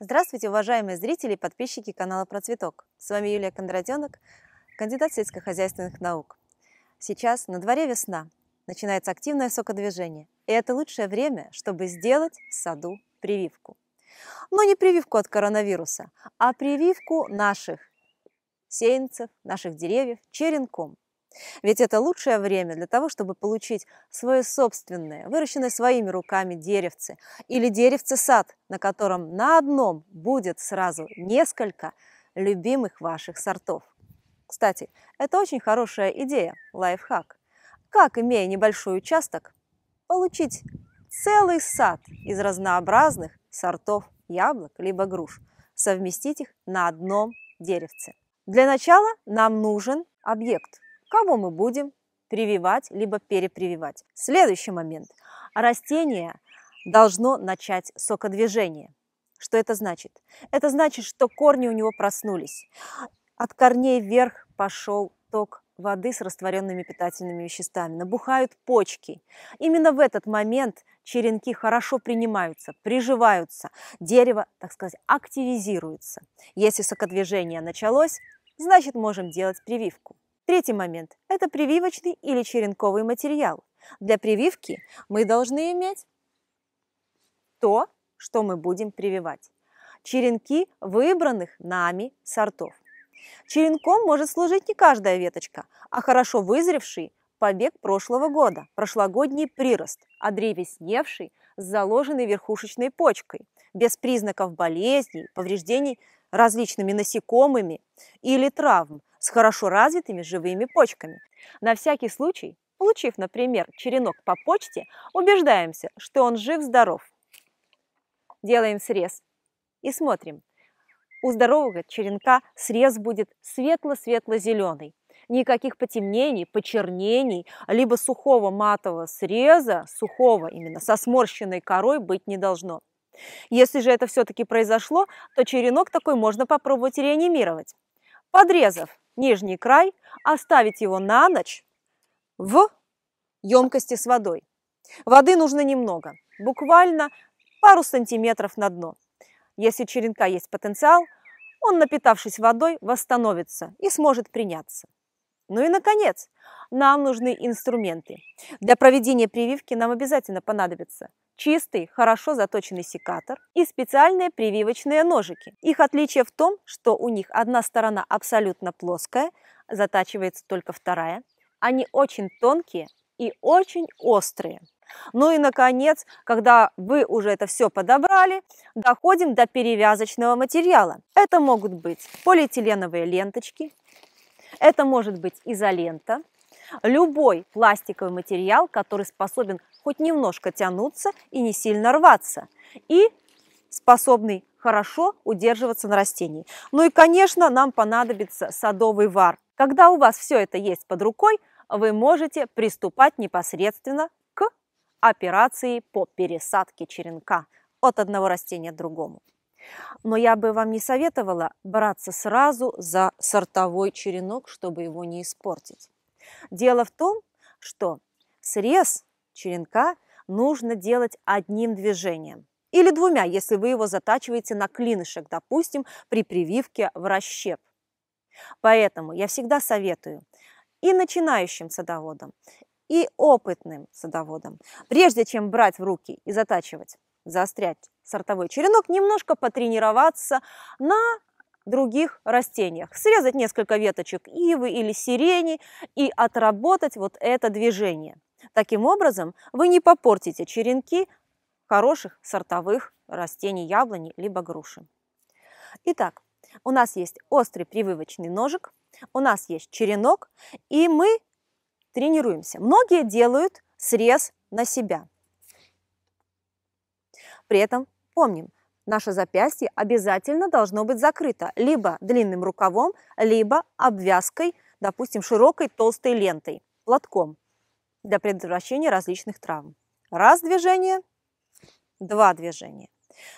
Здравствуйте, уважаемые зрители и подписчики канала Процветок. С вами Юлия Кондратенок, кандидат сельскохозяйственных наук. Сейчас на дворе весна, начинается активное сокодвижение, и это лучшее время, чтобы сделать в саду прививку. Но не прививку от коронавируса, а прививку наших сеянцев, наших деревьев черенком. Ведь это лучшее время для того, чтобы получить свое собственное, выращенное своими руками деревце или деревце-сад, на котором на одном будет сразу несколько любимых ваших сортов. Кстати, это очень хорошая идея, лайфхак. Как, имея небольшой участок, получить целый сад из разнообразных сортов яблок либо груш, совместить их на одном деревце. Для начала нам нужен объект, кого мы будем прививать, либо перепрививать. Следующий момент. Растение должно начать сокодвижение. Что это значит? Это значит, что корни у него проснулись. От корней вверх пошел ток воды с растворенными питательными веществами, набухают почки. Именно в этот момент черенки хорошо принимаются, приживаются, дерево, так сказать, активизируется. Если сокодвижение началось, значит можем делать прививку. Третий момент – это прививочный или черенковый материал. Для прививки мы должны иметь то, что мы будем прививать. Черенки выбранных нами сортов. Черенком может служить не каждая веточка, а хорошо вызревший побег прошлого года, прошлогодний прирост, а древесневший с заложенной верхушечной почкой, без признаков болезней, повреждений различными насекомыми или травм, с хорошо развитыми живыми почками. На всякий случай, получив, например, черенок по почте, убеждаемся, что он жив-здоров. Делаем срез и смотрим. У здорового черенка срез будет светло-светло-зеленый. Никаких потемнений, почернений, либо сухого матового среза, сухого именно со сморщенной корой быть не должно. Если же это все-таки произошло, то черенок такой можно попробовать реанимировать. Подрезав нижний край, оставить его на ночь в емкости с водой. Воды нужно немного, буквально пару сантиметров на дно. Если черенка есть потенциал, он, напитавшись водой, восстановится и сможет приняться. Ну и, наконец, нам нужны инструменты. Для проведения прививки нам обязательно понадобится чистый, хорошо заточенный секатор и специальные прививочные ножики. Их отличие в том, что у них одна сторона абсолютно плоская, затачивается только вторая. Они очень тонкие и очень острые. Ну и, наконец, когда вы уже это все подобрали, доходим до перевязочного материала. Это могут быть полиэтиленовые ленточки, это может быть изолента, Любой пластиковый материал, который способен хоть немножко тянуться и не сильно рваться. И способный хорошо удерживаться на растении. Ну и, конечно, нам понадобится садовый вар. Когда у вас все это есть под рукой, вы можете приступать непосредственно к операции по пересадке черенка от одного растения к другому. Но я бы вам не советовала браться сразу за сортовой черенок, чтобы его не испортить. Дело в том, что срез черенка нужно делать одним движением или двумя, если вы его затачиваете на клинышек, допустим, при прививке в расщеп. Поэтому я всегда советую и начинающим садоводам, и опытным садоводам, прежде чем брать в руки и затачивать, заострять сортовой черенок, немножко потренироваться на других растениях. Срезать несколько веточек ивы или сирени и отработать вот это движение. Таким образом, вы не попортите черенки хороших сортовых растений яблони либо груши. Итак, у нас есть острый прививочный ножик, у нас есть черенок, и мы тренируемся. Многие делают срез на себя. При этом помним, Наше запястье обязательно должно быть закрыто либо длинным рукавом, либо обвязкой, допустим, широкой толстой лентой, платком для предотвращения различных травм. Раз движение, два движения.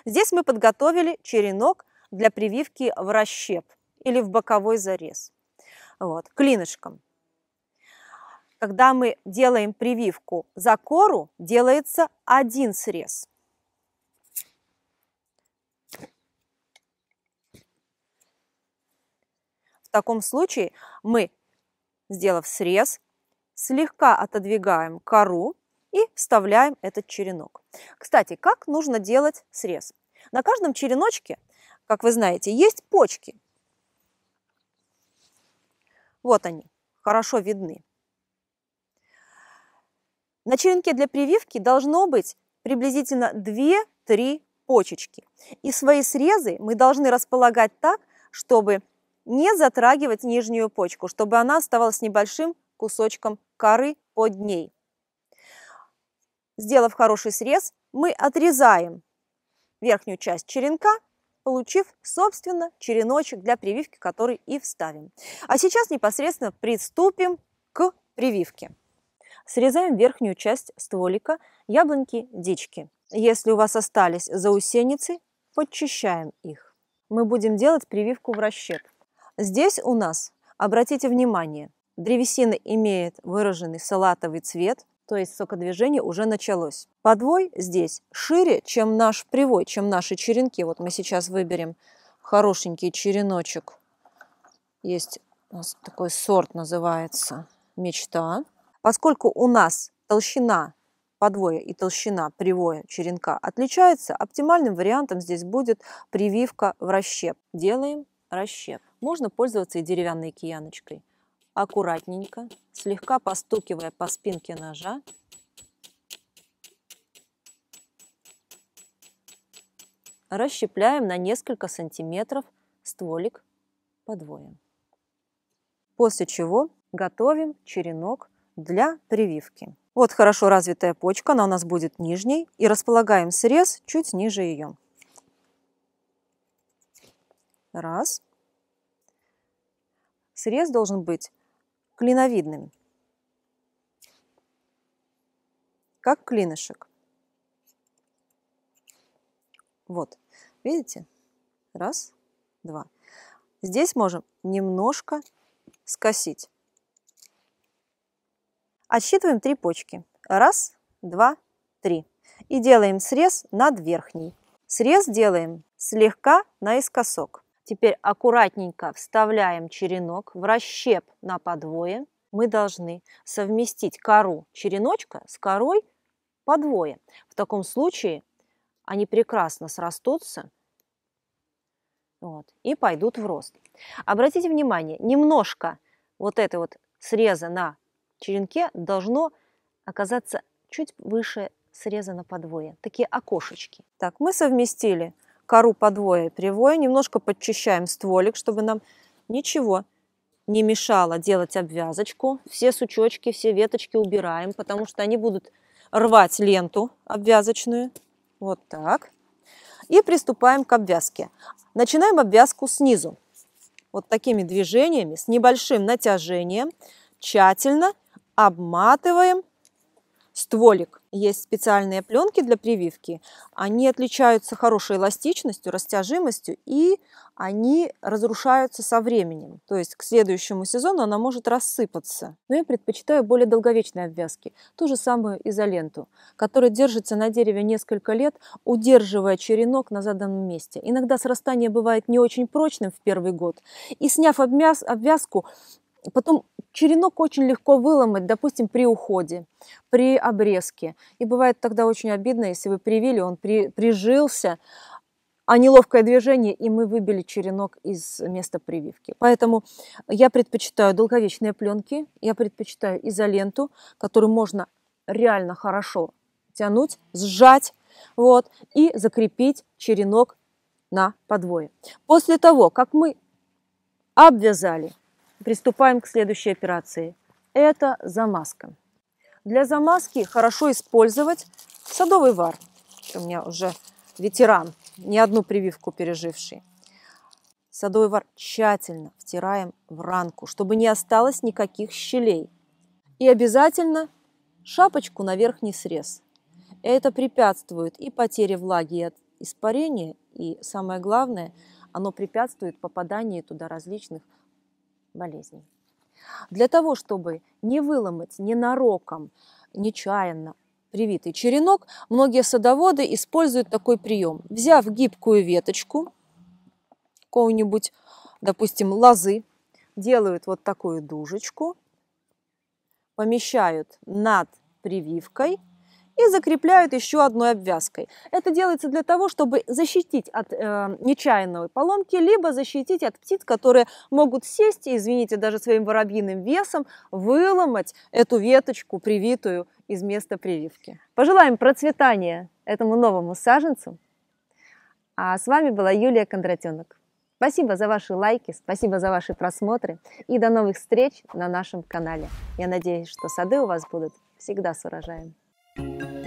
Здесь мы подготовили черенок для прививки в расщеп или в боковой зарез. Вот, клинышком. Когда мы делаем прививку за кору, делается один срез – таком случае мы, сделав срез, слегка отодвигаем кору и вставляем этот черенок. Кстати, как нужно делать срез? На каждом череночке, как вы знаете, есть почки. Вот они, хорошо видны. На черенке для прививки должно быть приблизительно 2-3 почечки. И свои срезы мы должны располагать так, чтобы не затрагивать нижнюю почку, чтобы она оставалась небольшим кусочком коры под ней. Сделав хороший срез, мы отрезаем верхнюю часть черенка, получив, собственно, череночек для прививки, который и вставим. А сейчас непосредственно приступим к прививке. Срезаем верхнюю часть стволика яблоньки дички. Если у вас остались заусеницы, подчищаем их. Мы будем делать прививку в расчет. Здесь у нас, обратите внимание, древесина имеет выраженный салатовый цвет, то есть сокодвижение уже началось. Подвой здесь шире, чем наш привой, чем наши черенки. Вот мы сейчас выберем хорошенький череночек. Есть у нас такой сорт называется «Мечта». Поскольку у нас толщина подвоя и толщина привоя черенка отличается, оптимальным вариантом здесь будет прививка в расщеп. Делаем расщеп. Можно пользоваться и деревянной кияночкой. Аккуратненько, слегка постукивая по спинке ножа, расщепляем на несколько сантиметров стволик подвоем. После чего готовим черенок для прививки. Вот хорошо развитая почка, она у нас будет нижней, и располагаем срез чуть ниже ее. Раз. Срез должен быть клиновидным. Как клинышек. Вот. Видите? Раз, два. Здесь можем немножко скосить. Отсчитываем три почки. Раз, два, три. И делаем срез над верхней. Срез делаем слегка наискосок. Теперь аккуратненько вставляем черенок в расщеп на подвое. Мы должны совместить кору череночка с корой подвое. В таком случае они прекрасно срастутся вот, и пойдут в рост. Обратите внимание, немножко вот этой вот среза на черенке должно оказаться чуть выше среза на подвое. Такие окошечки. Так, мы совместили кору подвое привое, немножко подчищаем стволик, чтобы нам ничего не мешало делать обвязочку. Все сучочки, все веточки убираем, потому что они будут рвать ленту обвязочную. Вот так. И приступаем к обвязке. Начинаем обвязку снизу. Вот такими движениями, с небольшим натяжением, тщательно обматываем стволик. Есть специальные пленки для прививки. Они отличаются хорошей эластичностью, растяжимостью и они разрушаются со временем. То есть к следующему сезону она может рассыпаться. Но ну я предпочитаю более долговечные обвязки. Ту же самую изоленту, которая держится на дереве несколько лет, удерживая черенок на заданном месте. Иногда срастание бывает не очень прочным в первый год. И сняв обвяз, обвязку, Потом черенок очень легко выломать, допустим, при уходе, при обрезке. И бывает тогда очень обидно, если вы привили, он при, прижился, а неловкое движение, и мы выбили черенок из места прививки. Поэтому я предпочитаю долговечные пленки, я предпочитаю изоленту, которую можно реально хорошо тянуть, сжать, вот, и закрепить черенок на подвое. После того, как мы обвязали Приступаем к следующей операции. Это замазка. Для замазки хорошо использовать садовый вар. У меня уже ветеран, не одну прививку переживший. Садовый вар тщательно втираем в ранку, чтобы не осталось никаких щелей. И обязательно шапочку на верхний срез. Это препятствует и потере влаги от испарения, и самое главное, оно препятствует попаданию туда различных болезней. Для того, чтобы не выломать ненароком, нечаянно привитый черенок, многие садоводы используют такой прием. Взяв гибкую веточку какого-нибудь, допустим, лозы, делают вот такую дужечку, помещают над прививкой – и закрепляют еще одной обвязкой. Это делается для того, чтобы защитить от э, нечаянной поломки, либо защитить от птиц, которые могут сесть и, извините, даже своим воробьиным весом выломать эту веточку, привитую из места прививки. Пожелаем процветания этому новому саженцу. А с вами была Юлия Кондратенок. Спасибо за ваши лайки, спасибо за ваши просмотры и до новых встреч на нашем канале. Я надеюсь, что сады у вас будут всегда с урожаем. Thank you.